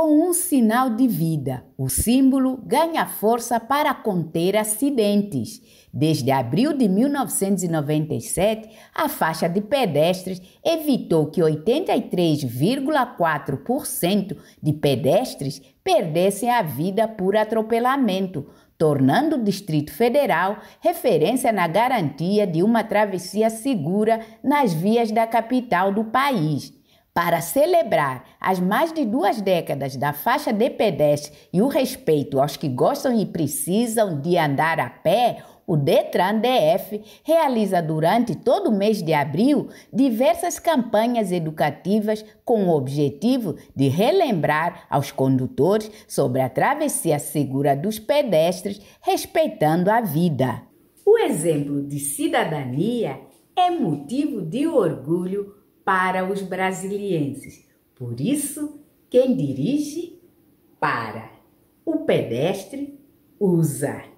com um sinal de vida. O símbolo ganha força para conter acidentes. Desde abril de 1997, a faixa de pedestres evitou que 83,4% de pedestres perdessem a vida por atropelamento, tornando o Distrito Federal referência na garantia de uma travessia segura nas vias da capital do país para celebrar as mais de duas décadas da faixa de pedestre e o respeito aos que gostam e precisam de andar a pé, o Detran DF realiza durante todo o mês de abril diversas campanhas educativas com o objetivo de relembrar aos condutores sobre a travessia segura dos pedestres, respeitando a vida. O exemplo de cidadania é motivo de orgulho para os brasilienses. Por isso, quem dirige, para. O pedestre, usa.